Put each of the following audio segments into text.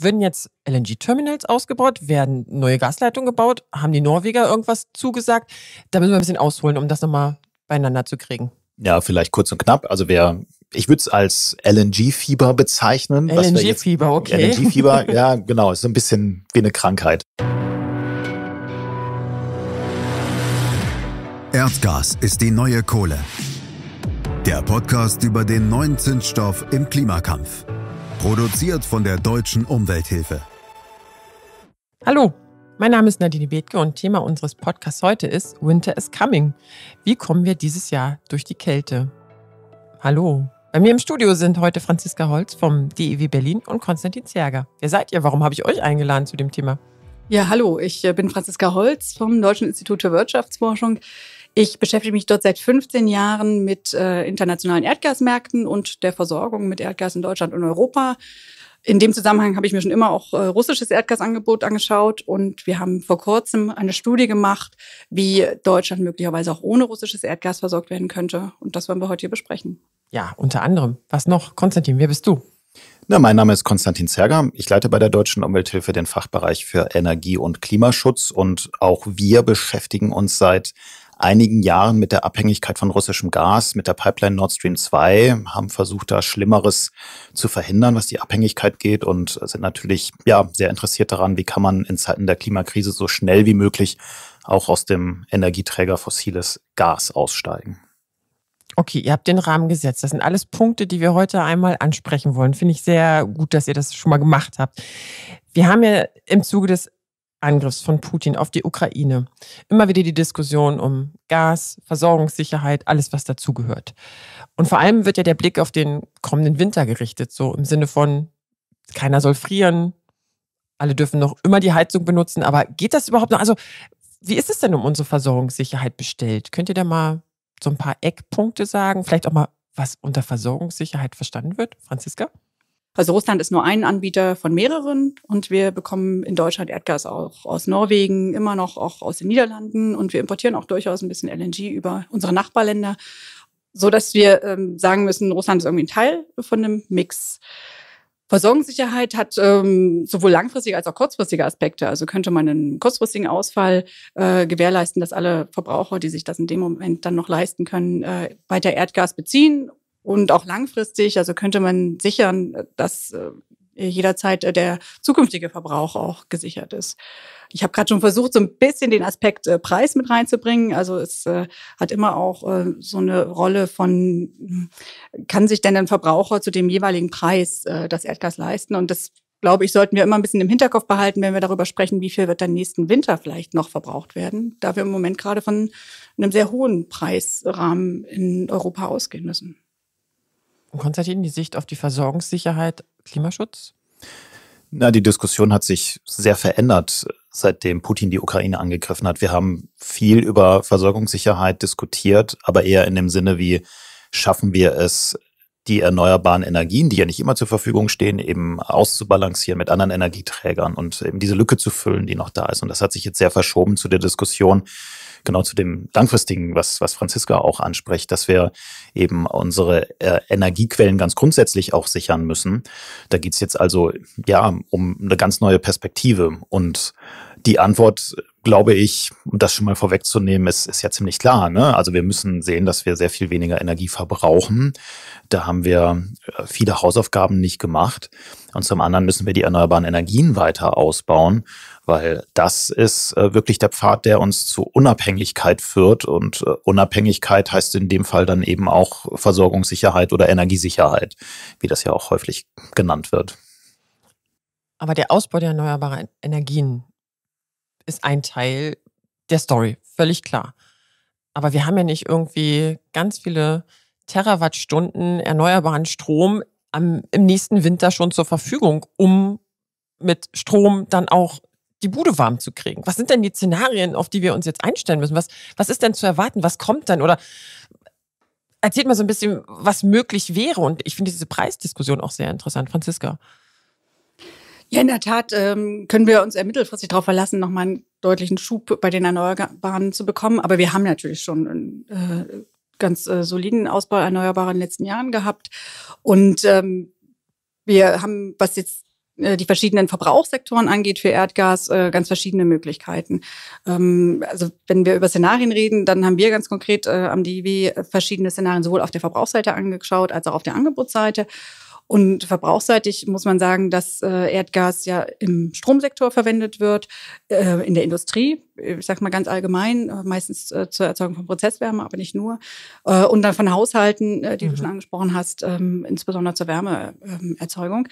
Würden jetzt LNG-Terminals ausgebaut? Werden neue Gasleitungen gebaut? Haben die Norweger irgendwas zugesagt? Da müssen wir ein bisschen ausholen, um das nochmal beieinander zu kriegen. Ja, vielleicht kurz und knapp. Also wer, ich würde es als LNG-Fieber bezeichnen. LNG-Fieber, okay. LNG-Fieber, ja, genau, ist so ein bisschen wie eine Krankheit. Erdgas ist die neue Kohle. Der Podcast über den neuen Zündstoff im Klimakampf. Produziert von der Deutschen Umwelthilfe. Hallo, mein Name ist Nadine Bethke und Thema unseres Podcasts heute ist Winter is Coming. Wie kommen wir dieses Jahr durch die Kälte? Hallo. Bei mir im Studio sind heute Franziska Holz vom DEW Berlin und Konstantin Zerger. Wer seid ihr? Warum habe ich euch eingeladen zu dem Thema? Ja, hallo, ich äh, bin Franziska Holz vom Deutschen Institut für Wirtschaftsforschung. Ich beschäftige mich dort seit 15 Jahren mit äh, internationalen Erdgasmärkten und der Versorgung mit Erdgas in Deutschland und Europa. In dem Zusammenhang habe ich mir schon immer auch äh, russisches Erdgasangebot angeschaut und wir haben vor kurzem eine Studie gemacht, wie Deutschland möglicherweise auch ohne russisches Erdgas versorgt werden könnte. Und das wollen wir heute hier besprechen. Ja, unter anderem. Was noch? Konstantin, wer bist du? Na, mein Name ist Konstantin Zerger. Ich leite bei der Deutschen Umwelthilfe den Fachbereich für Energie und Klimaschutz und auch wir beschäftigen uns seit einigen Jahren mit der Abhängigkeit von russischem Gas, mit der Pipeline Nord Stream 2, haben versucht, da Schlimmeres zu verhindern, was die Abhängigkeit geht und sind natürlich ja, sehr interessiert daran, wie kann man in Zeiten der Klimakrise so schnell wie möglich auch aus dem Energieträger fossiles Gas aussteigen. Okay, ihr habt den Rahmen gesetzt. Das sind alles Punkte, die wir heute einmal ansprechen wollen. Finde ich sehr gut, dass ihr das schon mal gemacht habt. Wir haben ja im Zuge des Angriffs von Putin auf die Ukraine. Immer wieder die Diskussion um Gas, Versorgungssicherheit, alles, was dazugehört. Und vor allem wird ja der Blick auf den kommenden Winter gerichtet, so im Sinne von, keiner soll frieren, alle dürfen noch immer die Heizung benutzen, aber geht das überhaupt noch? Also, wie ist es denn um unsere Versorgungssicherheit bestellt? Könnt ihr da mal so ein paar Eckpunkte sagen? Vielleicht auch mal, was unter Versorgungssicherheit verstanden wird, Franziska? Also Russland ist nur ein Anbieter von mehreren und wir bekommen in Deutschland Erdgas auch aus Norwegen, immer noch auch aus den Niederlanden und wir importieren auch durchaus ein bisschen LNG über unsere Nachbarländer, so dass wir ähm, sagen müssen, Russland ist irgendwie ein Teil von einem Mix. Versorgungssicherheit hat ähm, sowohl langfristige als auch kurzfristige Aspekte. Also könnte man einen kurzfristigen Ausfall äh, gewährleisten, dass alle Verbraucher, die sich das in dem Moment dann noch leisten können, äh, weiter Erdgas beziehen und auch langfristig, also könnte man sichern, dass äh, jederzeit äh, der zukünftige Verbrauch auch gesichert ist. Ich habe gerade schon versucht, so ein bisschen den Aspekt äh, Preis mit reinzubringen. Also es hat immer auch so eine Rolle von, hm, kann sich denn ein Verbraucher zu dem jeweiligen Preis das Erdgas leisten? Und das glaube ich, sollten wir immer ein bisschen im Hinterkopf behalten, wenn wir darüber sprechen, wie viel wird dann nächsten Winter vielleicht noch verbraucht werden, da wir im Moment gerade von einem sehr hohen Preisrahmen in Europa ausgehen müssen. Konstantin, halt die Sicht auf die Versorgungssicherheit, Klimaschutz? Na, die Diskussion hat sich sehr verändert, seitdem Putin die Ukraine angegriffen hat. Wir haben viel über Versorgungssicherheit diskutiert, aber eher in dem Sinne wie, schaffen wir es, die erneuerbaren Energien, die ja nicht immer zur Verfügung stehen, eben auszubalancieren mit anderen Energieträgern und eben diese Lücke zu füllen, die noch da ist. Und das hat sich jetzt sehr verschoben zu der Diskussion, genau zu dem langfristigen, was, was Franziska auch anspricht, dass wir eben unsere äh, Energiequellen ganz grundsätzlich auch sichern müssen. Da geht's jetzt also ja um eine ganz neue Perspektive und die Antwort, glaube ich, um das schon mal vorwegzunehmen, ist, ist ja ziemlich klar. Ne? Also wir müssen sehen, dass wir sehr viel weniger Energie verbrauchen. Da haben wir äh, viele Hausaufgaben nicht gemacht. Und zum anderen müssen wir die erneuerbaren Energien weiter ausbauen, weil das ist äh, wirklich der Pfad, der uns zu Unabhängigkeit führt. Und äh, Unabhängigkeit heißt in dem Fall dann eben auch Versorgungssicherheit oder Energiesicherheit, wie das ja auch häufig genannt wird. Aber der Ausbau der erneuerbaren Energien ist ein Teil der Story, völlig klar. Aber wir haben ja nicht irgendwie ganz viele Terawattstunden erneuerbaren Strom am, im nächsten Winter schon zur Verfügung, um mit Strom dann auch die Bude warm zu kriegen. Was sind denn die Szenarien, auf die wir uns jetzt einstellen müssen? Was, was ist denn zu erwarten? Was kommt dann? Oder erzählt mal so ein bisschen, was möglich wäre. Und ich finde diese Preisdiskussion auch sehr interessant, Franziska. Ja, in der Tat ähm, können wir uns mittelfristig darauf verlassen, nochmal einen deutlichen Schub bei den Erneuerbaren zu bekommen. Aber wir haben natürlich schon einen äh, ganz äh, soliden Ausbau Erneuerbarer in den letzten Jahren gehabt. Und ähm, wir haben, was jetzt äh, die verschiedenen Verbrauchssektoren angeht für Erdgas, äh, ganz verschiedene Möglichkeiten. Ähm, also wenn wir über Szenarien reden, dann haben wir ganz konkret äh, am DIW verschiedene Szenarien sowohl auf der Verbrauchsseite angeschaut als auch auf der Angebotsseite und verbrauchsseitig muss man sagen, dass äh, Erdgas ja im Stromsektor verwendet wird, äh, in der Industrie, ich sage mal ganz allgemein, äh, meistens zur Erzeugung von Prozesswärme, aber nicht nur. und dann von Haushalten, die mhm. du schon angesprochen hast, ähm, insbesondere zur Wärmeerzeugung.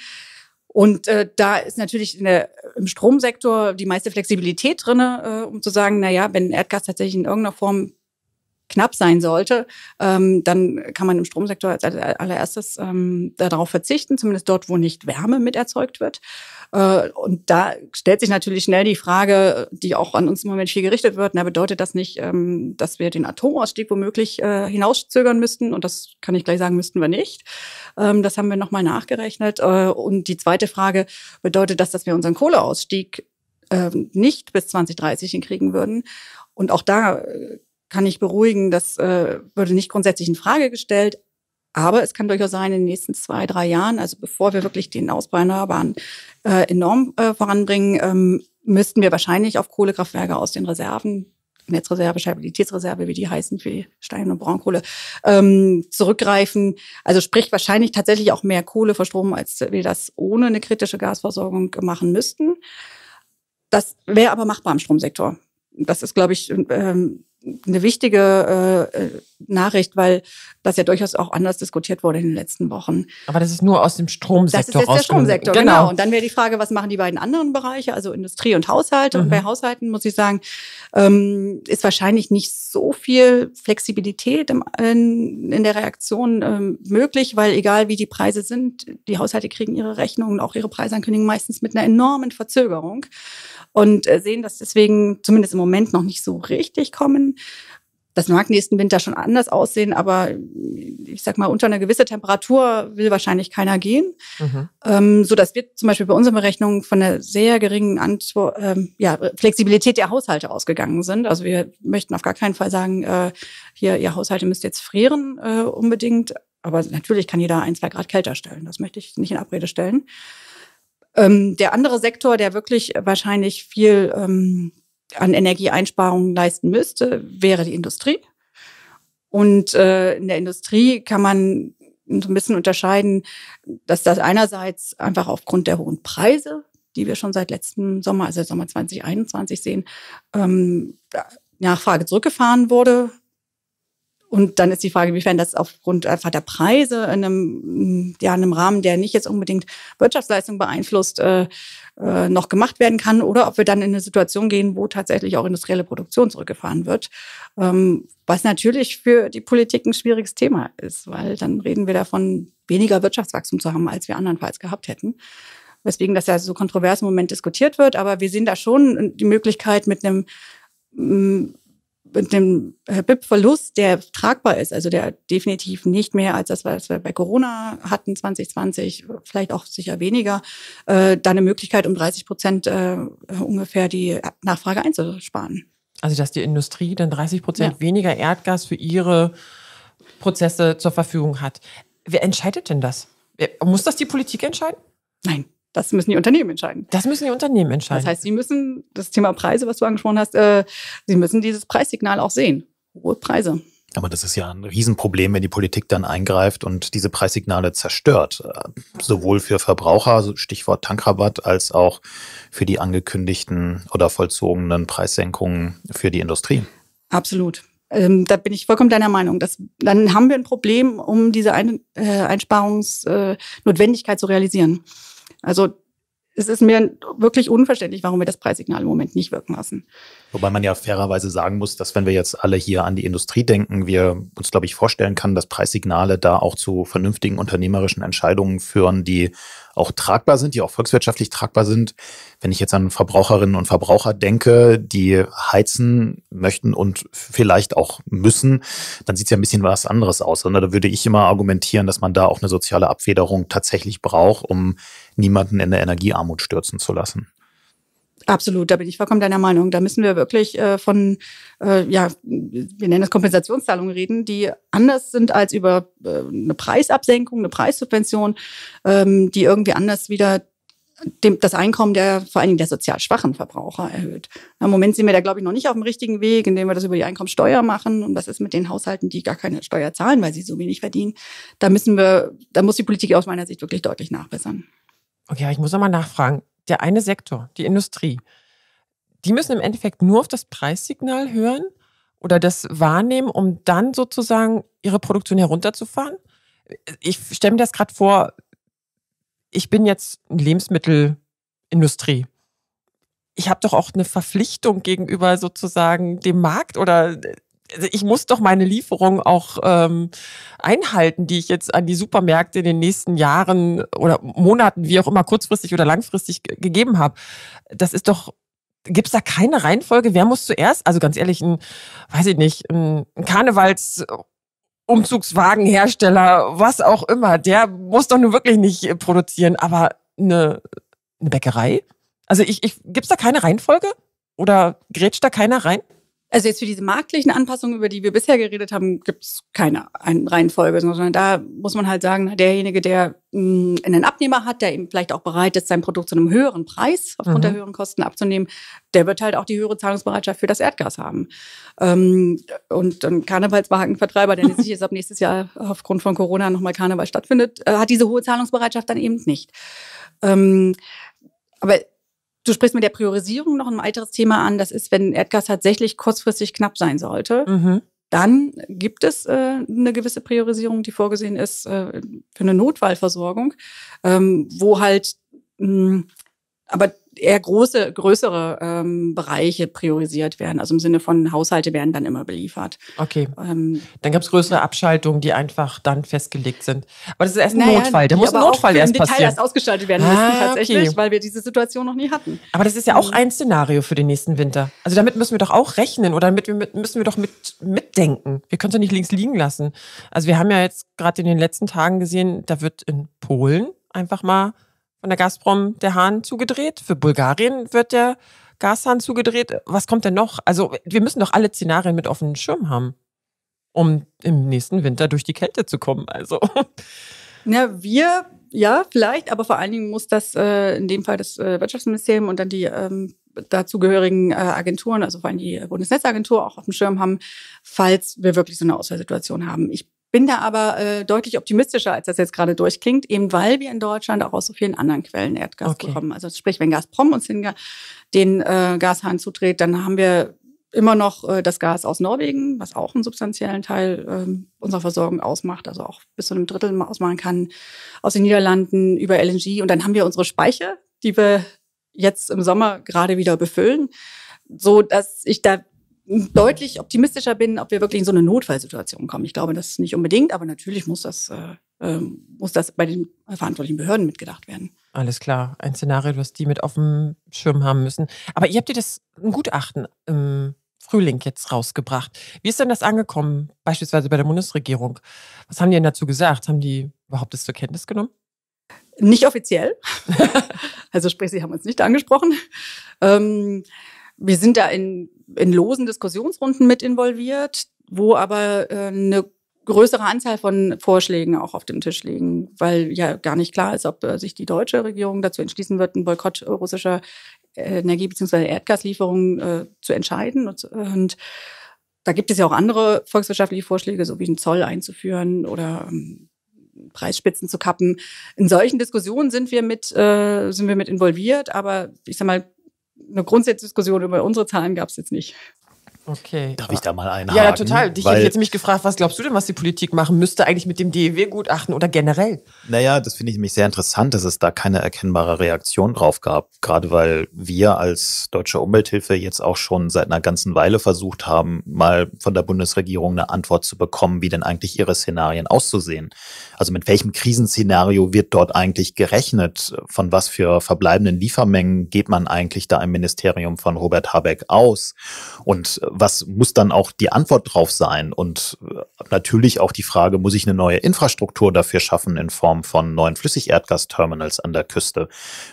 Und äh, da ist natürlich der, im Stromsektor die meiste Flexibilität drin, äh, um zu sagen, naja, wenn Erdgas tatsächlich in irgendeiner Form knapp sein sollte, ähm, dann kann man im Stromsektor als allererstes ähm, darauf verzichten, zumindest dort, wo nicht Wärme mit erzeugt wird. Äh, und da stellt sich natürlich schnell die Frage, die auch an uns im Moment viel gerichtet wird, na, bedeutet das nicht, ähm, dass wir den Atomausstieg womöglich äh, hinauszögern müssten? Und das kann ich gleich sagen, müssten wir nicht. Ähm, das haben wir nochmal nachgerechnet. Äh, und die zweite Frage, bedeutet das, dass wir unseren Kohleausstieg äh, nicht bis 2030 hinkriegen würden? Und auch da äh, kann ich beruhigen, das äh, würde nicht grundsätzlich in Frage gestellt. Aber es kann durchaus sein, in den nächsten zwei, drei Jahren, also bevor wir wirklich den Ausbau erneuerbaren äh, enorm äh, voranbringen, ähm, müssten wir wahrscheinlich auf Kohlekraftwerke aus den Reserven, Netzreserve, Stabilitätsreserve, wie die heißen, für Stein- und Braunkohle, ähm, zurückgreifen. Also sprich wahrscheinlich tatsächlich auch mehr Kohle verstromen, als wir das ohne eine kritische Gasversorgung machen müssten. Das wäre aber machbar im Stromsektor. Das ist, glaube ich, ähm, eine wichtige äh, äh, Nachricht, weil das ja durchaus auch anders diskutiert wurde in den letzten Wochen. Aber das ist nur aus dem Stromsektor. Das ist jetzt der Stromsektor, genau. genau. Und dann wäre die Frage, was machen die beiden anderen Bereiche, also Industrie und Haushalte? Mhm. Und bei Haushalten muss ich sagen, ähm, ist wahrscheinlich nicht so viel Flexibilität im, in, in, der Reaktion ähm, möglich, weil egal wie die Preise sind, die Haushalte kriegen ihre Rechnungen, auch ihre Preisankündigungen meistens mit einer enormen Verzögerung und äh, sehen das deswegen zumindest im Moment noch nicht so richtig kommen. Das mag nächsten Winter schon anders aussehen, aber äh, ich sag mal, unter einer gewissen Temperatur will wahrscheinlich keiner gehen. Mhm. Ähm, so dass wir zum Beispiel bei unseren Berechnungen von einer sehr geringen Antwort, ähm, ja, Flexibilität der Haushalte ausgegangen sind. Also wir möchten auf gar keinen Fall sagen, äh, hier, ihr Haushalte müsst jetzt frieren äh, unbedingt. Aber natürlich kann jeder ein, zwei Grad kälter stellen. Das möchte ich nicht in Abrede stellen. Ähm, der andere Sektor, der wirklich wahrscheinlich viel ähm, an Energieeinsparungen leisten müsste, wäre die Industrie. Und äh, in der Industrie kann man so ein bisschen unterscheiden, dass das einerseits einfach aufgrund der hohen Preise, die wir schon seit letztem Sommer, also Sommer 2021 sehen, ähm, Nachfrage zurückgefahren wurde, und dann ist die Frage, inwiefern das aufgrund einfach der Preise in einem, ja, in einem Rahmen, der nicht jetzt unbedingt Wirtschaftsleistung beeinflusst, äh, äh, noch gemacht werden kann oder ob wir dann in eine Situation gehen, wo tatsächlich auch industrielle Produktion zurückgefahren wird. Ähm, was natürlich für die Politik ein schwieriges Thema ist, weil dann reden wir davon, weniger Wirtschaftswachstum zu haben, als wir andernfalls gehabt hätten weswegen das ja so kontrovers im Moment diskutiert wird. Aber wir sehen da schon die Möglichkeit, mit einem mm, mit dem BIP-Verlust, der tragbar ist, also der definitiv nicht mehr als das, was wir bei Corona hatten 2020, vielleicht auch sicher weniger, äh, da eine Möglichkeit, um 30 Prozent äh, ungefähr die Nachfrage einzusparen. Also dass die Industrie dann 30 Prozent ja. weniger Erdgas für ihre Prozesse zur Verfügung hat. Wer entscheidet denn das? Muss das die Politik entscheiden? Nein. Das müssen die Unternehmen entscheiden. Das müssen die Unternehmen entscheiden. Das heißt, sie müssen das Thema Preise, was du angesprochen hast, äh, sie müssen dieses Preissignal auch sehen. Hohe Preise. Aber das ist ja ein Riesenproblem, wenn die Politik dann eingreift und diese Preissignale zerstört. Äh, sowohl für Verbraucher, Stichwort Tankrabatt, als auch für die angekündigten oder vollzogenen Preissenkungen für die Industrie. Absolut. Ähm, da bin ich vollkommen deiner Meinung. Das, dann haben wir ein Problem, um diese Ein äh, Einsparungsnotwendigkeit äh, zu realisieren. Also es ist mir wirklich unverständlich, warum wir das Preissignal im Moment nicht wirken lassen. Wobei man ja fairerweise sagen muss, dass wenn wir jetzt alle hier an die Industrie denken, wir uns, glaube ich, vorstellen können, dass Preissignale da auch zu vernünftigen unternehmerischen Entscheidungen führen, die auch tragbar sind, die auch volkswirtschaftlich tragbar sind. Wenn ich jetzt an Verbraucherinnen und Verbraucher denke, die heizen möchten und vielleicht auch müssen, dann sieht es ja ein bisschen was anderes aus. Und da würde ich immer argumentieren, dass man da auch eine soziale Abfederung tatsächlich braucht, um niemanden in der Energiearmut stürzen zu lassen. Absolut, da bin ich vollkommen deiner Meinung. Da müssen wir wirklich äh, von, äh, ja, wir nennen es Kompensationszahlungen reden, die anders sind als über äh, eine Preisabsenkung, eine Preissubvention, ähm, die irgendwie anders wieder dem, das Einkommen der vor allen Dingen der sozial schwachen Verbraucher erhöht. Im Moment sind wir da, glaube ich, noch nicht auf dem richtigen Weg, indem wir das über die Einkommensteuer machen. Und was ist mit den Haushalten, die gar keine Steuer zahlen, weil sie so wenig verdienen? Da müssen wir, da muss die Politik aus meiner Sicht wirklich deutlich nachbessern okay, ich muss nochmal nachfragen, der eine Sektor, die Industrie, die müssen im Endeffekt nur auf das Preissignal hören oder das wahrnehmen, um dann sozusagen ihre Produktion herunterzufahren? Ich stelle mir das gerade vor, ich bin jetzt Lebensmittelindustrie. Ich habe doch auch eine Verpflichtung gegenüber sozusagen dem Markt oder also ich muss doch meine Lieferung auch ähm, einhalten, die ich jetzt an die Supermärkte in den nächsten Jahren oder Monaten, wie auch immer, kurzfristig oder langfristig gegeben habe. Das ist doch gibt es da keine Reihenfolge? Wer muss zuerst? Also ganz ehrlich, ein, weiß ich nicht, ein Karnevals. Umzugswagenhersteller, was auch immer, der muss doch nun wirklich nicht produzieren, aber eine, eine Bäckerei? Also ich, ich gibt es da keine Reihenfolge? Oder grätscht da keiner rein? Also jetzt für diese marktlichen Anpassungen, über die wir bisher geredet haben, gibt es keine Reihenfolge, sondern da muss man halt sagen, derjenige, der mm, einen Abnehmer hat, der eben vielleicht auch bereit ist, sein Produkt zu einem höheren Preis aufgrund mhm. der höheren Kosten abzunehmen, der wird halt auch die höhere Zahlungsbereitschaft für das Erdgas haben. Ähm, und ein Karnevalsmarkenvertreiber, der sicher ist, ab nächstes Jahr aufgrund von Corona nochmal Karneval stattfindet, äh, hat diese hohe Zahlungsbereitschaft dann eben nicht. Ähm, aber Du sprichst mit der Priorisierung noch ein weiteres Thema an. Das ist, wenn Erdgas tatsächlich kurzfristig knapp sein sollte, mhm. dann gibt es äh, eine gewisse Priorisierung, die vorgesehen ist äh, für eine Notfallversorgung, ähm, wo halt, mh, mm, aber eher große, größere ähm, Bereiche priorisiert werden. Also im Sinne von Haushalte werden dann immer beliefert. Okay. Ähm, dann gab es größere Abschaltungen, die einfach dann festgelegt sind. Aber das ist erst ein naja, Notfall. Da muss ein Notfall erst Detail passieren. erst ausgestaltet werden ah, müssen tatsächlich, okay. weil wir diese Situation noch nie hatten. Aber das ist ja auch ähm. ein Szenario für den nächsten Winter. Also damit müssen wir doch auch rechnen oder damit müssen wir doch mit, mitdenken. Wir können es ja nicht links liegen lassen. Also wir haben ja jetzt gerade in den letzten Tagen gesehen, da wird in Polen einfach mal von der Gazprom der Hahn zugedreht. Für Bulgarien wird der Gashahn zugedreht. Was kommt denn noch? Also wir müssen doch alle Szenarien mit offenen Schirm haben, um im nächsten Winter durch die Kälte zu kommen. Also. Na, wir, ja, vielleicht, aber vor allen Dingen muss das äh, in dem Fall das äh, Wirtschaftsministerium und dann die ähm, dazugehörigen äh, Agenturen, also vor allem die Bundesnetzagentur, auch auf dem Schirm haben, falls wir wirklich so eine Ausfallsituation haben. Ich bin da aber äh, deutlich optimistischer, als das jetzt gerade durchklingt, eben weil wir in Deutschland auch aus so vielen anderen Quellen Erdgas okay. bekommen. Also sprich, wenn Gazprom uns den, den äh, Gashahn zudreht, dann haben wir immer noch äh, das Gas aus Norwegen, was auch einen substanziellen Teil äh, unserer Versorgung ausmacht, also auch bis zu einem Drittel ausmachen kann, aus den Niederlanden über LNG. Und dann haben wir unsere Speicher, die wir jetzt im Sommer gerade wieder befüllen so dass ich da deutlich optimistischer bin, ob wir wirklich in so eine Notfallsituation kommen. Ich glaube, das ist nicht unbedingt, aber natürlich muss das, äh, ähm, muss das bei den verantwortlichen Behörden mitgedacht werden. Alles klar, ein Szenario, das die mit auf dem Schirm haben müssen. Aber ihr habt ihr das ein Gutachten im Frühling jetzt rausgebracht. Wie ist denn das angekommen, beispielsweise bei der Bundesregierung? Was haben die denn dazu gesagt? Haben die überhaupt das zur Kenntnis genommen? Nicht offiziell. also sprich, sie haben uns nicht angesprochen. Ähm, wir sind da in, in losen Diskussionsrunden mit involviert, wo aber äh, eine größere Anzahl von Vorschlägen auch auf dem Tisch liegen, weil ja gar nicht klar ist, ob äh, sich die deutsche Regierung dazu entschließen wird, einen Boykott russischer äh, Energie- bzw. Erdgaslieferungen äh, zu entscheiden. Und, und, da gibt es ja auch andere volkswirtschaftliche Vorschläge, so wie einen Zoll einzuführen oder ähm, Preisspitzen zu kappen. In solchen Diskussionen sind wir mit, äh, sind wir mit involviert, aber ich sag mal, eine Grundsatzdiskussion über unsere Zahlen gab es jetzt nicht. Okay. Darf ich da mal einhaken? Ja, ja total. Dich hätte ich jetzt mich gefragt, was glaubst du denn, was die Politik machen müsste eigentlich mit dem DEW-Gutachten oder generell? Naja, das finde ich nämlich sehr interessant, dass es da keine erkennbare Reaktion drauf gab. Gerade weil wir als Deutsche Umwelthilfe jetzt auch schon seit einer ganzen Weile versucht haben, mal von der Bundesregierung eine Antwort zu bekommen, wie denn eigentlich ihre Szenarien auszusehen. Also mit welchem Krisenszenario wird dort eigentlich gerechnet? Von was für verbleibenden Liefermengen geht man eigentlich da im Ministerium von Robert Habeck aus? Und was muss dann auch die Antwort drauf sein? Und äh, natürlich auch die Frage, muss ich eine neue Infrastruktur dafür schaffen in Form von neuen Flüssigerdgasterminals an der Küste,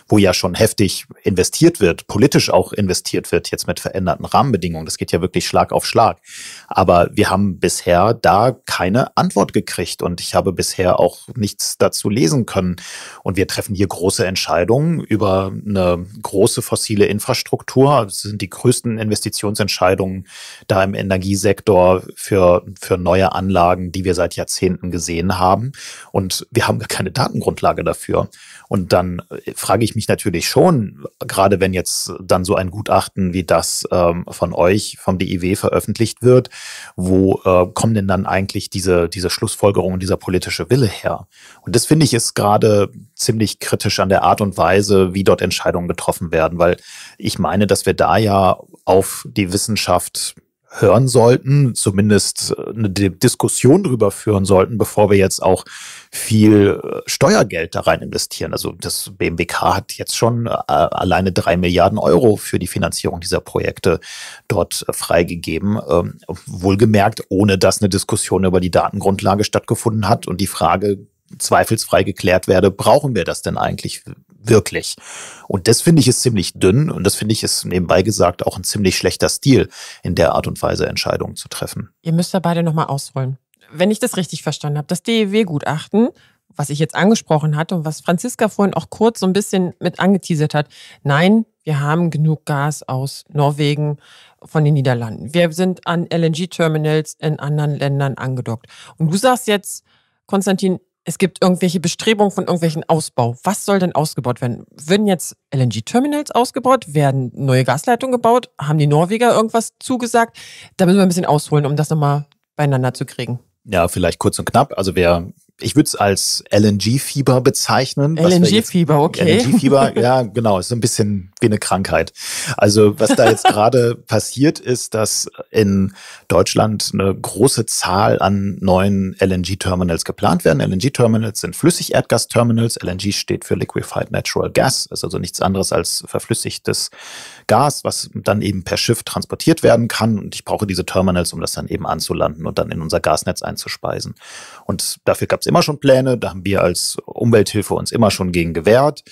wo ja schon heftig investiert wird, politisch auch investiert wird, jetzt mit veränderten Rahmenbedingungen. Das geht ja wirklich Schlag auf Schlag. Aber wir haben bisher da keine Antwort gekriegt und ich habe bisher auch nichts dazu lesen können. Und wir treffen hier große Entscheidungen über eine große fossile Infrastruktur. Das sind die größten Investitionsentscheidungen da im Energiesektor für, für neue Anlagen, die wir seit Jahrzehnten gesehen haben. Und wir haben gar keine Datengrundlage dafür. Und dann äh, frage ich mich natürlich schon, gerade wenn jetzt dann so ein Gutachten wie das ähm, von euch, vom DIW veröffentlicht wird, wo äh, kommen denn dann eigentlich diese, diese Schlussfolgerungen, dieser politische Wille her? Und das finde ich ist gerade ziemlich kritisch an der Art und Weise, wie dort Entscheidungen getroffen werden, weil ich meine, dass wir da ja auf die Wissenschaft hören sollten, zumindest äh, eine Diskussion darüber führen sollten, bevor wir jetzt auch viel äh, Steuergeld da rein investieren. Also das BMWK hat jetzt schon äh, alleine drei Milliarden Euro für die Finanzierung dieser Projekte dort freigegeben. Ähm, wohlgemerkt, ohne dass eine Diskussion über die Datengrundlage stattgefunden hat und die Frage zweifelsfrei geklärt werde, brauchen wir das denn eigentlich wirklich. Und das finde ich ist ziemlich dünn und das finde ich ist nebenbei gesagt auch ein ziemlich schlechter Stil, in der Art und Weise Entscheidungen zu treffen. Ihr müsst da beide nochmal ausrollen. Wenn ich das richtig verstanden habe, das DEW-Gutachten, was ich jetzt angesprochen hatte und was Franziska vorhin auch kurz so ein bisschen mit angeteasert hat, nein, wir haben genug Gas aus Norwegen, von den Niederlanden. Wir sind an LNG-Terminals in anderen Ländern angedockt. Und du sagst jetzt, Konstantin, es gibt irgendwelche Bestrebungen von irgendwelchen Ausbau. Was soll denn ausgebaut werden? Würden jetzt LNG-Terminals ausgebaut? Werden neue Gasleitungen gebaut? Haben die Norweger irgendwas zugesagt? Da müssen wir ein bisschen ausholen, um das nochmal beieinander zu kriegen. Ja, vielleicht kurz und knapp. Also wer ich würde es als LNG-Fieber bezeichnen. LNG-Fieber, okay. LNG-Fieber, ja, genau. Es Ist ein bisschen wie eine Krankheit. Also was da jetzt gerade passiert ist, dass in Deutschland eine große Zahl an neuen LNG-Terminals geplant werden. LNG-Terminals sind Flüssigerdgas-Terminals. LNG steht für Liquefied Natural Gas, ist also nichts anderes als verflüssigtes Gas, was dann eben per Schiff transportiert werden kann. Und ich brauche diese Terminals, um das dann eben anzulanden und dann in unser Gasnetz einzuspeisen. Und dafür gab es immer schon Pläne. Da haben wir als Umwelthilfe uns immer schon gegen gewehrt.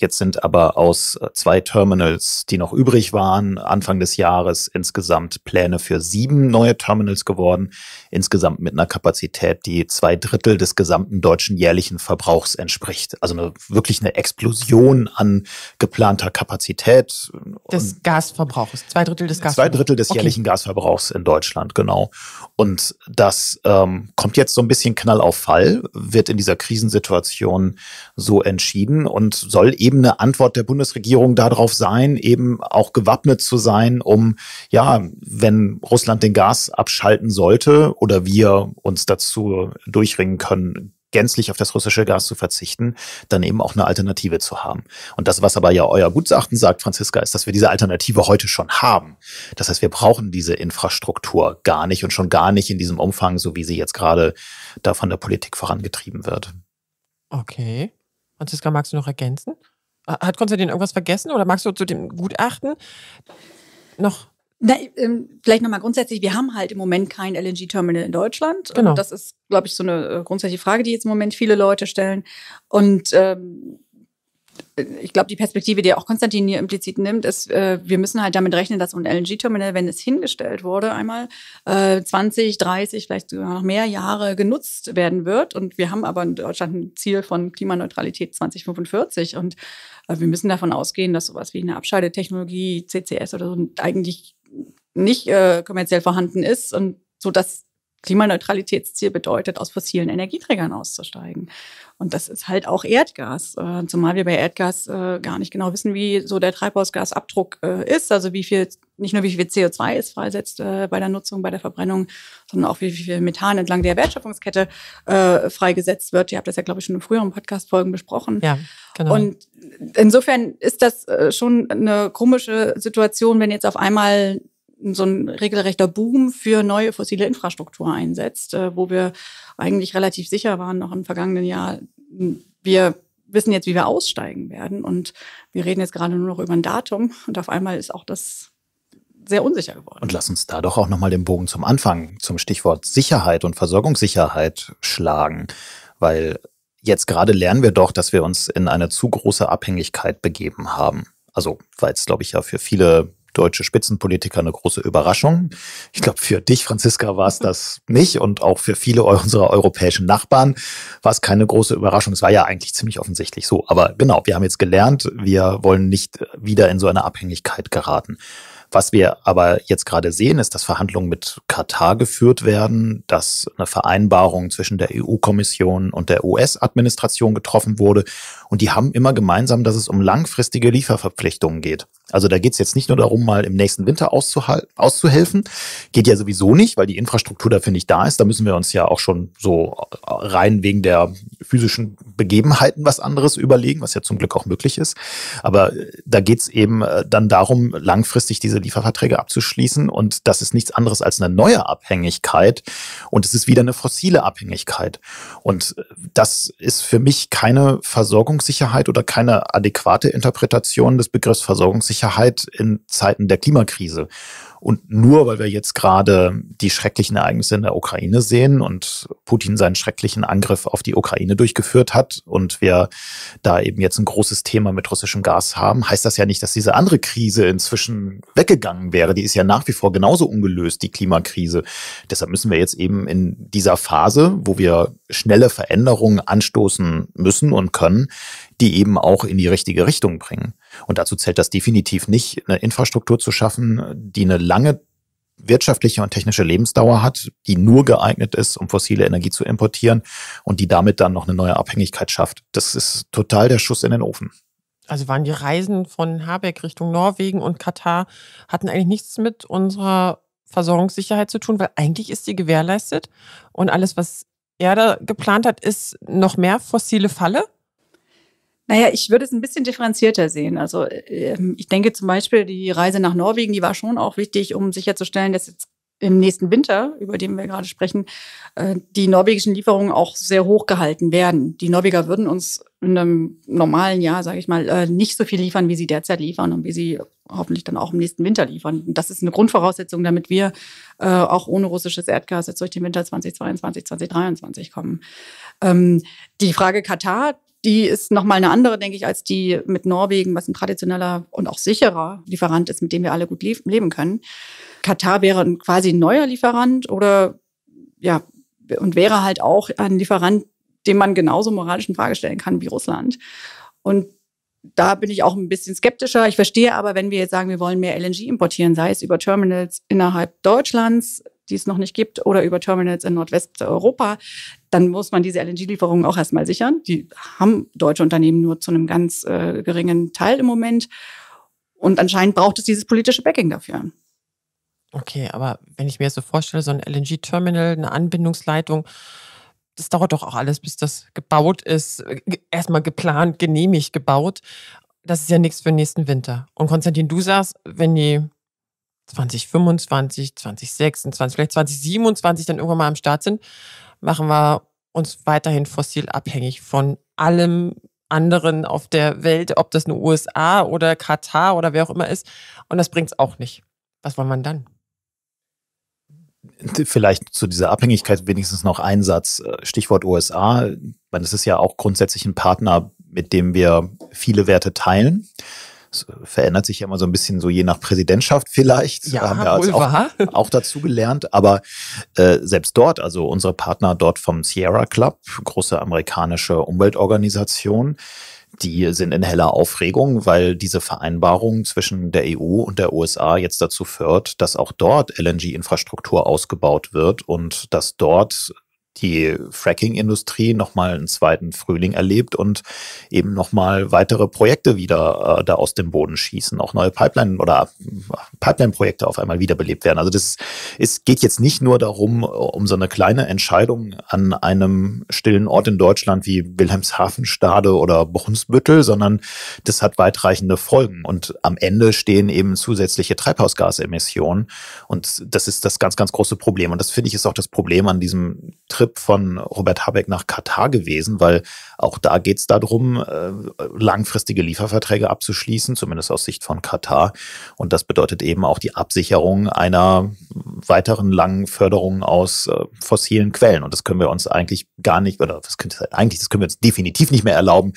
Jetzt sind aber aus zwei Terminals, die noch übrig waren. Anfang des Jahres insgesamt Pläne für sieben neue Terminals geworden. Insgesamt mit einer Kapazität, die zwei Drittel des gesamten deutschen jährlichen Verbrauchs entspricht. Also eine, wirklich eine Explosion an geplanter Kapazität. Des Gasverbrauchs. Zwei Drittel des Gasverbrauchs. Zwei Drittel des okay. jährlichen Gasverbrauchs in Deutschland, genau. Und das ähm, kommt jetzt so ein bisschen Knall auf Fall, wird in dieser Krisensituation so entschieden und soll eben eine Antwort der Bundesregierung darauf drauf sein, eben auch gewappnet zu sein, um, ja, wenn Russland den Gas abschalten sollte oder wir uns dazu durchringen können, gänzlich auf das russische Gas zu verzichten, dann eben auch eine Alternative zu haben. Und das, was aber ja euer Gutachten sagt, Franziska, ist, dass wir diese Alternative heute schon haben. Das heißt, wir brauchen diese Infrastruktur gar nicht und schon gar nicht in diesem Umfang, so wie sie jetzt gerade da von der Politik vorangetrieben wird. Okay. Franziska, magst du noch ergänzen? Hat Konstantin irgendwas vergessen oder magst du zu dem Gutachten noch na, ähm, vielleicht nochmal grundsätzlich, wir haben halt im Moment kein LNG-Terminal in Deutschland. Genau. Das ist, glaube ich, so eine äh, grundsätzliche Frage, die jetzt im Moment viele Leute stellen. Und ähm, ich glaube, die Perspektive, die auch Konstantin hier implizit nimmt, ist, äh, wir müssen halt damit rechnen, dass so ein LNG-Terminal, wenn es hingestellt wurde, einmal äh, 20, 30, vielleicht sogar noch mehr Jahre genutzt werden wird. Und wir haben aber in Deutschland ein Ziel von Klimaneutralität 2045. Und äh, wir müssen davon ausgehen, dass sowas wie eine Abscheidetechnologie, CCS oder so eigentlich nicht äh, kommerziell vorhanden ist und so dass Klimaneutralitätsziel bedeutet, aus fossilen Energieträgern auszusteigen. Und das ist halt auch Erdgas, äh, zumal wir bei Erdgas äh, gar nicht genau wissen, wie so der Treibhausgasabdruck äh, ist, also wie viel, nicht nur wie viel CO2 es freisetzt bei der Nutzung, bei der Verbrennung, sondern auch wie viel Methan entlang der Wertschöpfungskette freigesetzt wird. Ihr habt das ja, glaube ich, schon in früheren Podcast-Folgen besprochen. Ja, genau. Und insofern ist das schon eine komische Situation, wenn jetzt auf einmal so ein regelrechter Boom für neue fossile Infrastruktur einsetzt, äh, wo wir eigentlich relativ sicher waren, noch im vergangenen Jahr, hm, wir wissen jetzt, wie wir aussteigen werden. Und wir reden jetzt gerade nur noch über ein Datum. Und auf einmal ist auch das sehr unsicher geworden. Und lass uns da doch auch nochmal den Bogen zum Anfang, zum Stichwort Sicherheit und Versorgungssicherheit schlagen. Weil jetzt gerade lernen wir doch, dass wir uns in eine zu große Abhängigkeit begeben haben. Also, weil es, glaube ich, ja für viele deutsche Spitzenpolitiker eine große Überraschung. Ich glaube, für dich, Franziska, war es das nicht und auch für viele unserer europäischen Nachbarn war es keine große Überraschung. Es war ja eigentlich ziemlich offensichtlich so. Aber genau, wir haben jetzt gelernt, wir wollen nicht wieder in so eine Abhängigkeit geraten. Was wir aber jetzt gerade sehen, ist, dass Verhandlungen mit Katar geführt werden, dass eine Vereinbarung zwischen der EU-Kommission und der US-Administration getroffen wurde und die haben immer gemeinsam, dass es um langfristige Lieferverpflichtungen geht. Also da geht es jetzt nicht nur darum, mal im nächsten Winter auszuhelfen. Geht ja sowieso nicht, weil die Infrastruktur dafür nicht da ist. Da müssen wir uns ja auch schon so äh, rein wegen der physischen Begebenheiten was anderes überlegen, was ja zum Glück auch möglich ist. Aber äh, da geht es eben äh, dann darum, langfristig diese Lieferverträge abzuschließen. Und das ist nichts anderes als eine neue Abhängigkeit. Und es ist wieder eine fossile Abhängigkeit. Und das ist für mich keine Versorgung Versorgungssicherheit oder keine adäquate Interpretation des Begriffs Versorgungssicherheit in Zeiten der Klimakrise. Und nur weil wir jetzt gerade die schrecklichen Ereignisse in der Ukraine sehen und Putin seinen schrecklichen Angriff auf die Ukraine durchgeführt hat und wir da eben jetzt ein großes Thema mit russischem Gas haben, heißt das ja nicht, dass diese andere Krise inzwischen weggegangen wäre. Die ist ja nach wie vor genauso ungelöst, die Klimakrise. Deshalb müssen wir jetzt eben in dieser Phase, wo wir schnelle Veränderungen anstoßen müssen und können, die eben auch in die richtige Richtung bringen. Und dazu zählt das definitiv nicht, eine Infrastruktur zu schaffen, die eine lange wirtschaftliche und technische Lebensdauer hat, die nur geeignet ist, um fossile Energie zu importieren und die damit dann noch eine neue Abhängigkeit schafft. Das ist total der Schuss in den Ofen. Also waren die Reisen von Habeck Richtung Norwegen und Katar hatten eigentlich nichts mit unserer Versorgungssicherheit zu tun, weil eigentlich ist sie gewährleistet und alles, was er da geplant hat, ist noch mehr fossile Falle. Naja, ich würde es ein bisschen differenzierter sehen. Also ähm, ich denke zum Beispiel, die Reise nach Norwegen, die war schon auch wichtig, um sicherzustellen, dass jetzt im nächsten Winter, über den wir gerade sprechen, äh, die norwegischen Lieferungen auch sehr hoch gehalten werden. Die Norweger würden uns in einem normalen Jahr, sage ich mal, äh, nicht so viel liefern, wie sie derzeit liefern und wie sie hoffentlich dann auch im nächsten Winter liefern. Das ist eine Grundvoraussetzung, damit wir äh, auch ohne russisches Erdgas jetzt durch den Winter 2022, 2023 kommen. Ähm, die Frage Katar, die ist nochmal eine andere, denke ich, als die mit Norwegen, was ein traditioneller und auch sicherer Lieferant ist, mit dem wir alle gut leben können. Katar wäre quasi ein neuer Lieferant oder ja, und wäre halt auch ein Lieferant, dem man genauso moralisch in Frage stellen kann wie Russland. Und da bin ich auch ein bisschen skeptischer. Ich verstehe aber, wenn wir jetzt sagen, wir wollen mehr LNG importieren, sei es über Terminals innerhalb Deutschlands, die es noch nicht gibt, oder über Terminals in Nordwesteuropa, dann muss man diese LNG-Lieferungen auch erstmal sichern. Die haben deutsche Unternehmen nur zu einem ganz äh, geringen Teil im Moment. Und anscheinend braucht es dieses politische Backing dafür. Okay, aber wenn ich mir jetzt so vorstelle, so ein LNG-Terminal, eine Anbindungsleitung, das dauert doch auch alles, bis das gebaut ist, äh, erstmal geplant, genehmigt, gebaut. Das ist ja nichts für den nächsten Winter. Und Konstantin, du sagst, wenn die 2025, 2026, vielleicht 2027 dann irgendwann mal am Start sind, machen wir uns weiterhin fossil abhängig von allem anderen auf der Welt, ob das nur USA oder Katar oder wer auch immer ist. Und das bringt es auch nicht. Was wollen wir dann? Vielleicht zu dieser Abhängigkeit wenigstens noch ein Satz. Äh, Stichwort USA. Ich meine, das ist ja auch grundsätzlich ein Partner, mit dem wir viele Werte teilen. Es äh, verändert sich ja immer so ein bisschen so je nach Präsidentschaft vielleicht. Ja, haben wir also auch, auch, dazu gelernt. Aber äh, selbst dort, also unsere Partner dort vom Sierra Club, große amerikanische Umweltorganisation, die sind in heller Aufregung, weil diese Vereinbarung zwischen der EU und der USA jetzt dazu führt, dass auch dort LNG-Infrastruktur ausgebaut wird und dass dort die Fracking-Industrie nochmal einen zweiten Frühling erlebt und eben nochmal weitere Projekte wieder äh, da aus dem Boden schießen, auch neue Pipeline- oder äh, Pipeline-Projekte auf einmal wiederbelebt werden. Also das ist, geht jetzt nicht nur darum, um so eine kleine Entscheidung an einem stillen Ort in Deutschland wie Wilhelmshaven, Stade oder Brunsbüttel, sondern das hat weitreichende Folgen. Und am Ende stehen eben zusätzliche Treibhausgasemissionen. Und das ist das ganz, ganz große Problem. Und das finde ich ist auch das Problem an diesem Trip Trip von Robert Habeck nach Katar gewesen, weil auch da geht es darum, äh, langfristige Lieferverträge abzuschließen, zumindest aus Sicht von Katar. Und das bedeutet eben auch die Absicherung einer weiteren langen Förderung aus äh, fossilen Quellen. Und das können wir uns eigentlich gar nicht, oder das könnte, eigentlich, das können wir uns definitiv nicht mehr erlauben.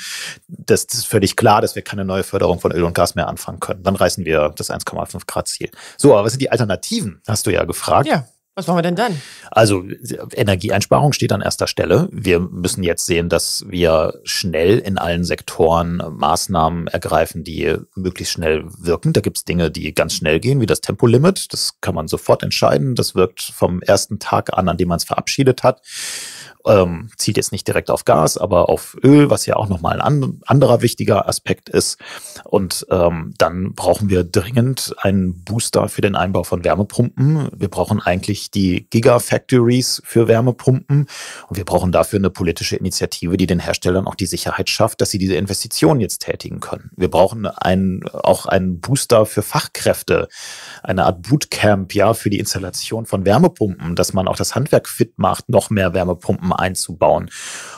Das, das ist völlig klar, dass wir keine neue Förderung von Öl und Gas mehr anfangen können. Dann reißen wir das 1,5 Grad Ziel. So, aber was sind die Alternativen, hast du ja gefragt. Ja. Was machen wir denn dann? Also Energieeinsparung steht an erster Stelle. Wir müssen jetzt sehen, dass wir schnell in allen Sektoren äh, Maßnahmen ergreifen, die möglichst schnell wirken. Da gibt es Dinge, die ganz schnell gehen, wie das Tempolimit. Das kann man sofort entscheiden. Das wirkt vom ersten Tag an, an dem man es verabschiedet hat ähm, zieht jetzt nicht direkt auf Gas, aber auf Öl, was ja auch nochmal ein anderer wichtiger Aspekt ist. Und ähm, dann brauchen wir dringend einen Booster für den Einbau von Wärmepumpen. Wir brauchen eigentlich die Gigafactories für Wärmepumpen und wir brauchen dafür eine politische Initiative, die den Herstellern auch die Sicherheit schafft, dass sie diese Investitionen jetzt tätigen können. Wir brauchen einen, auch einen Booster für Fachkräfte, eine Art Bootcamp ja für die Installation von Wärmepumpen, dass man auch das Handwerk fit macht, noch mehr Wärmepumpen Rahmen einzubauen.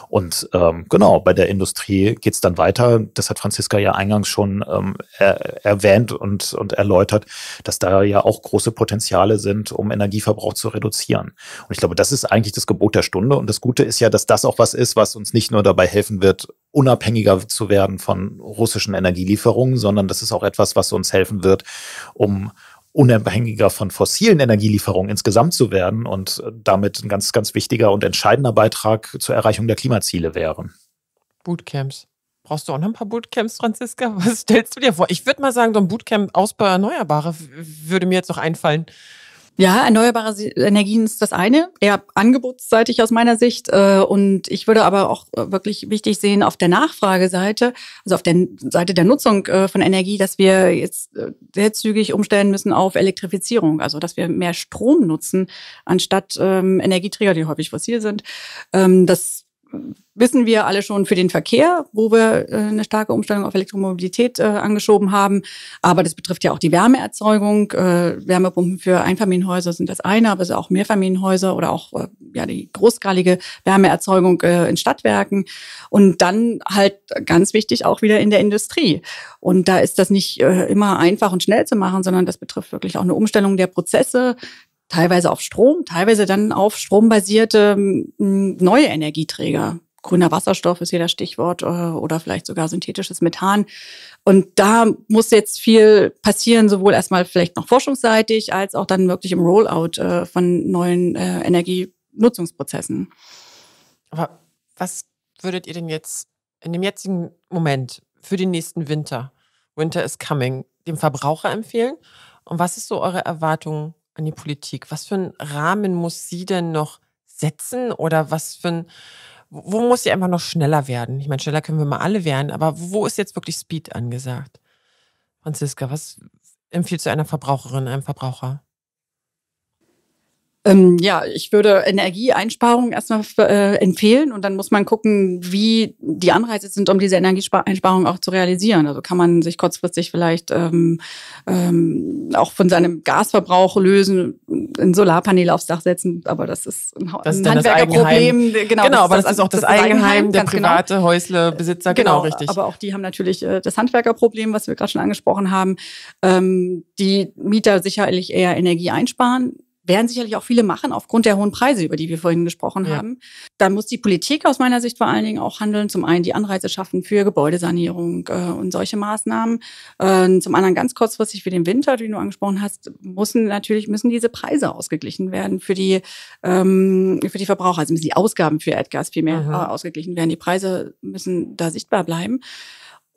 Und ähm, genau, bei der Industrie geht es dann weiter. Das hat Franziska ja eingangs schon ähm, er, erwähnt und, und erläutert, dass da ja auch große Potenziale sind, um Energieverbrauch zu reduzieren. Und ich glaube, das ist eigentlich das Gebot der Stunde. Und das Gute ist ja, dass das auch was ist, was uns nicht nur dabei helfen wird, unabhängiger zu werden von russischen Energielieferungen, sondern das ist auch etwas, was uns helfen wird, um unabhängiger von fossilen Energielieferungen insgesamt zu werden und äh, damit ein ganz, ganz wichtiger und entscheidender Beitrag zur Erreichung der Klimaziele wäre. Bootcamps. Brauchst du auch noch ein paar Bootcamps, Franziska? Was stellst du dir vor? Ich würde mal sagen, so ein Bootcamp Ausbau Erneuerbare würde mir jetzt noch einfallen. Ja, erneuerbare Energien ist das eine, eher angebotsseitig aus meiner Sicht. Äh, und ich würde aber auch äh, wirklich wichtig sehen auf der Nachfrageseite, also auf der Seite der Nutzung äh, von Energie, dass wir jetzt sehr zügig umstellen müssen auf Elektrifizierung, also dass wir mehr Strom nutzen, anstatt ähm, Energieträger, die häufig fossil sind. Ähm, das wissen wir alle schon für den Verkehr, wo wir äh, eine starke Umstellung auf Elektromobilität äh, angeschoben haben. Aber das betrifft ja auch die Wärmeerzeugung. Äh, Wärmepumpen für Einfamilienhäuser sind das eine, aber es ist auch Mehrfamilienhäuser oder auch ja, die großskalige Wärmeerzeugung in Stadtwerken. Und dann halt ganz wichtig auch wieder in der Industrie. Und da ist das nicht immer einfach und schnell zu machen, sondern das betrifft wirklich auch eine Umstellung der Prozesse, teilweise auf Strom, teilweise dann auf strombasierte ähm, neue Energieträger. Grüner Wasserstoff ist hier das Stichwort äh, oder vielleicht sogar synthetisches Methan. Und da muss jetzt viel passieren, sowohl erstmal vielleicht noch forschungsseitig als auch dann wirklich im Rollout äh, von neuen äh, Energienutzungsprozessen. Aber was würdet ihr denn jetzt in dem jetzigen Moment für den nächsten Winter, Winter is coming, dem Verbraucher empfehlen? Und was ist so eure Erwartung an die Politik? Was für einen Rahmen muss sie denn noch setzen oder was für ein, wo muss sie einfach noch schneller werden? Ich meine, schneller können wir mal alle werden, aber wo ist jetzt wirklich Speed angesagt? Franziska, was empfiehlst du einer Verbraucherin, einem Verbraucher? Ähm, ja, ich würde Energieeinsparungen erstmal äh, empfehlen und dann muss man gucken, wie die Anreize sind, um diese Energieeinsparungen auch zu realisieren. Also kann man sich kurzfristig vielleicht ähm, ähm, auch von seinem Gasverbrauch lösen, ein Solarpanel aufs Dach setzen, aber das ist ein, das ist ein Handwerkerproblem. Genau, genau das aber das, das ist auch das, das Eigenheim der genau. private genau. Häuslerbesitzer, genau, genau, richtig. Aber auch die haben natürlich äh, das Handwerkerproblem, was wir gerade schon angesprochen haben. Ähm, die Mieter sicherlich eher Energie einsparen werden sicherlich auch viele machen, aufgrund der hohen Preise, über die wir vorhin gesprochen ja. haben. Da muss die Politik aus meiner Sicht vor allen Dingen auch handeln. Zum einen die Anreize schaffen für Gebäudesanierung äh, und solche Maßnahmen. Äh, zum anderen ganz kurzfristig für den Winter, den du angesprochen hast, müssen natürlich müssen diese Preise ausgeglichen werden für die, ähm, für die Verbraucher. Also müssen die Ausgaben für Erdgas viel mehr Aha. Äh, ausgeglichen werden. Die Preise müssen da sichtbar bleiben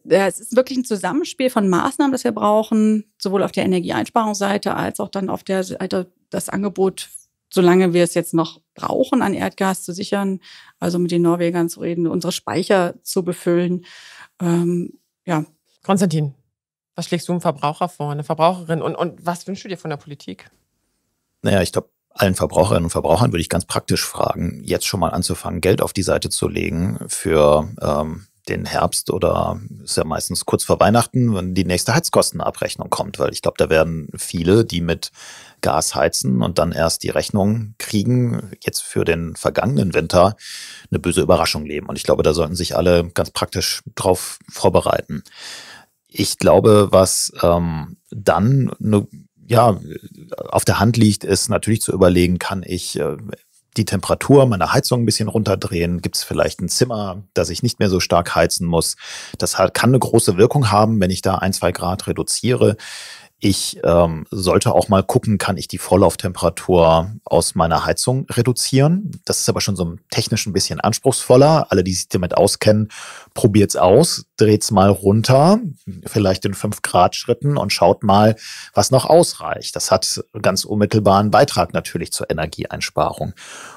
es ist wirklich ein Zusammenspiel von Maßnahmen, das wir brauchen, sowohl auf der Energieeinsparungsseite als auch dann auf der Seite das Angebot, solange wir es jetzt noch brauchen, an Erdgas zu sichern, also mit den Norwegern zu reden, unsere Speicher zu befüllen. Ähm, ja. Konstantin, was schlägst du einem Verbraucher vor, eine Verbraucherin? Und, und was wünschst du dir von der Politik? Naja, ich glaube, allen Verbraucherinnen und Verbrauchern würde ich ganz praktisch fragen, jetzt schon mal anzufangen, Geld auf die Seite zu legen für ähm, den Herbst oder ist ja meistens kurz vor Weihnachten, wenn die nächste Heizkostenabrechnung kommt, weil ich glaube, da werden viele, die mit Gas heizen und dann erst die Rechnung kriegen, jetzt für den vergangenen Winter eine böse Überraschung leben. Und ich glaube, da sollten sich alle ganz praktisch drauf vorbereiten. Ich glaube, was ähm, dann eine, ja, auf der Hand liegt, ist natürlich zu überlegen, kann ich äh, die Temperatur meiner Heizung ein bisschen runterdrehen? Gibt es vielleicht ein Zimmer, das ich nicht mehr so stark heizen muss? Das kann eine große Wirkung haben, wenn ich da ein, zwei Grad reduziere. Ich ähm, sollte auch mal gucken, kann ich die Vorlauftemperatur aus meiner Heizung reduzieren. Das ist aber schon so technisch ein bisschen anspruchsvoller. Alle, die sich damit auskennen, probiert's aus, dreht's mal runter, vielleicht in fünf Grad Schritten und schaut mal, was noch ausreicht. Das hat ganz unmittelbaren Beitrag natürlich zur Energieeinsparung.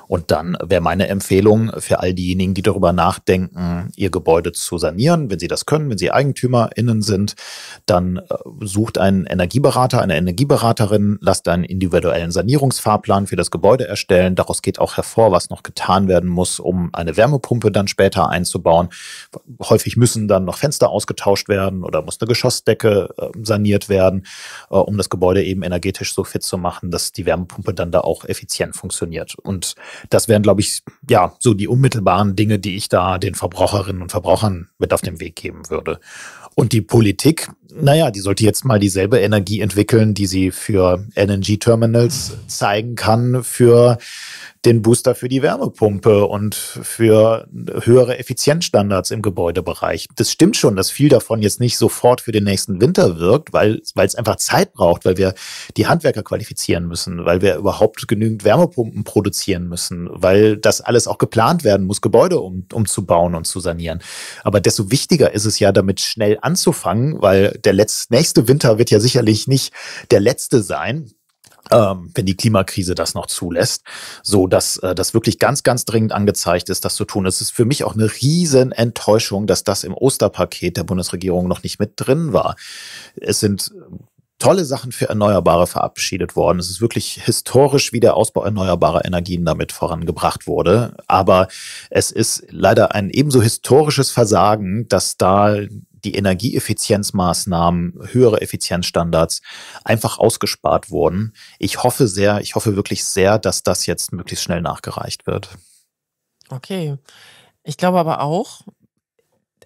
Und dann wäre meine Empfehlung für all diejenigen, die darüber nachdenken, ihr Gebäude zu sanieren, wenn sie das können, wenn sie EigentümerInnen sind, dann äh, sucht einen Energie Energieberater, eine Energieberaterin, lasst einen individuellen Sanierungsfahrplan für das Gebäude erstellen. Daraus geht auch hervor, was noch getan werden muss, um eine Wärmepumpe dann später einzubauen. Häufig müssen dann noch Fenster ausgetauscht werden oder muss eine Geschossdecke äh, saniert werden, äh, um das Gebäude eben energetisch so fit zu machen, dass die Wärmepumpe dann da auch effizient funktioniert. Und das wären, glaube ich, ja, so die unmittelbaren Dinge, die ich da den Verbraucherinnen und Verbrauchern mit auf den Weg geben würde. Und die Politik, naja, die sollte jetzt mal dieselbe Energie entwickeln, die sie für LNG-Terminals zeigen kann, für den Booster für die Wärmepumpe und für höhere Effizienzstandards im Gebäudebereich. Das stimmt schon, dass viel davon jetzt nicht sofort für den nächsten Winter wirkt, weil es einfach Zeit braucht, weil wir die Handwerker qualifizieren müssen, weil wir überhaupt genügend Wärmepumpen produzieren müssen, weil das alles auch geplant werden muss, Gebäude um, umzubauen und zu sanieren. Aber desto wichtiger ist es ja, damit schnell anzufangen, weil der letzte, nächste Winter wird ja sicherlich nicht der letzte sein ähm, wenn die Klimakrise das noch zulässt, so dass äh, das wirklich ganz, ganz dringend angezeigt ist, das zu tun. Es ist für mich auch eine riesen Enttäuschung, dass das im Osterpaket der Bundesregierung noch nicht mit drin war. Es sind tolle Sachen für Erneuerbare verabschiedet worden. Es ist wirklich historisch, wie der Ausbau erneuerbarer Energien damit vorangebracht wurde. Aber es ist leider ein ebenso historisches Versagen, dass da die Energieeffizienzmaßnahmen, höhere Effizienzstandards einfach ausgespart wurden. Ich hoffe sehr, ich hoffe wirklich sehr, dass das jetzt möglichst schnell nachgereicht wird. Okay. Ich glaube aber auch,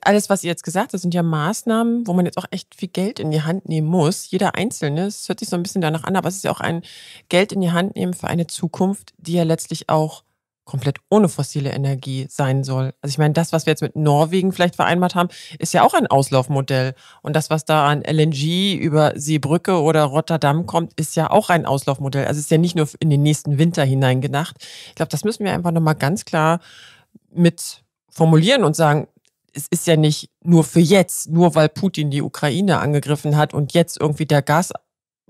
alles, was ihr jetzt gesagt habt, sind ja Maßnahmen, wo man jetzt auch echt viel Geld in die Hand nehmen muss. Jeder Einzelne. Es hört sich so ein bisschen danach an, aber es ist ja auch ein Geld in die Hand nehmen für eine Zukunft, die ja letztlich auch komplett ohne fossile Energie sein soll. Also ich meine, das, was wir jetzt mit Norwegen vielleicht vereinbart haben, ist ja auch ein Auslaufmodell. Und das, was da an LNG über Seebrücke oder Rotterdam kommt, ist ja auch ein Auslaufmodell. Also es ist ja nicht nur in den nächsten Winter hineingedacht. Ich glaube, das müssen wir einfach nochmal ganz klar mit formulieren und sagen, es ist ja nicht nur für jetzt, nur weil Putin die Ukraine angegriffen hat und jetzt irgendwie der Gas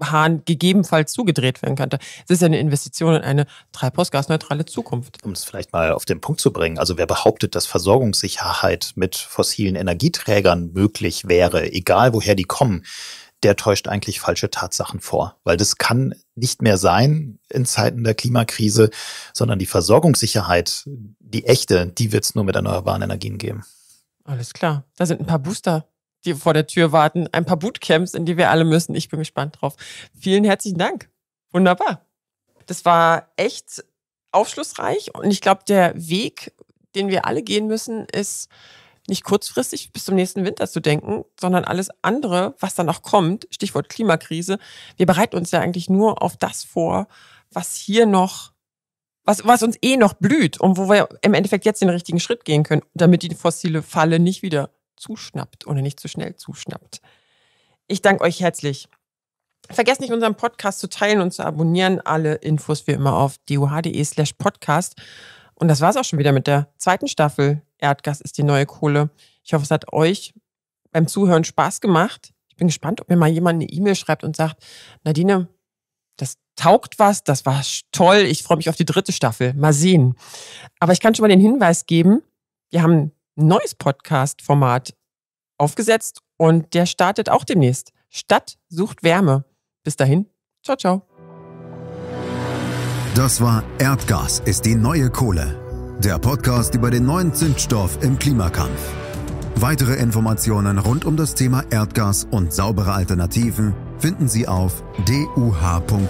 Hahn gegebenenfalls zugedreht werden könnte. Es ist ja eine Investition in eine treibhausgasneutrale Zukunft. Um es vielleicht mal auf den Punkt zu bringen, also wer behauptet, dass Versorgungssicherheit mit fossilen Energieträgern möglich wäre, egal woher die kommen, der täuscht eigentlich falsche Tatsachen vor, weil das kann nicht mehr sein in Zeiten der Klimakrise, sondern die Versorgungssicherheit, die echte, die wird es nur mit erneuerbaren Energien geben. Alles klar. Da sind ein paar Booster die vor der Tür warten, ein paar Bootcamps, in die wir alle müssen. Ich bin gespannt drauf. Vielen herzlichen Dank. Wunderbar. Das war echt aufschlussreich und ich glaube, der Weg, den wir alle gehen müssen, ist nicht kurzfristig bis zum nächsten Winter zu denken, sondern alles andere, was dann noch kommt, Stichwort Klimakrise. Wir bereiten uns ja eigentlich nur auf das vor, was hier noch, was, was uns eh noch blüht und wo wir im Endeffekt jetzt den richtigen Schritt gehen können, damit die fossile Falle nicht wieder zuschnappt oder nicht zu schnell zuschnappt. Ich danke euch herzlich. Vergesst nicht, unseren Podcast zu teilen und zu abonnieren. Alle Infos wie immer auf duh.de slash podcast. Und das war es auch schon wieder mit der zweiten Staffel. Erdgas ist die neue Kohle. Ich hoffe, es hat euch beim Zuhören Spaß gemacht. Ich bin gespannt, ob mir mal jemand eine E-Mail schreibt und sagt, Nadine, das taugt was, das war toll, ich freue mich auf die dritte Staffel. Mal sehen. Aber ich kann schon mal den Hinweis geben, wir haben neues Podcast-Format aufgesetzt und der startet auch demnächst. Stadt sucht Wärme. Bis dahin, ciao, ciao. Das war Erdgas ist die neue Kohle. Der Podcast über den neuen Zündstoff im Klimakampf. Weitere Informationen rund um das Thema Erdgas und saubere Alternativen finden Sie auf duh.de.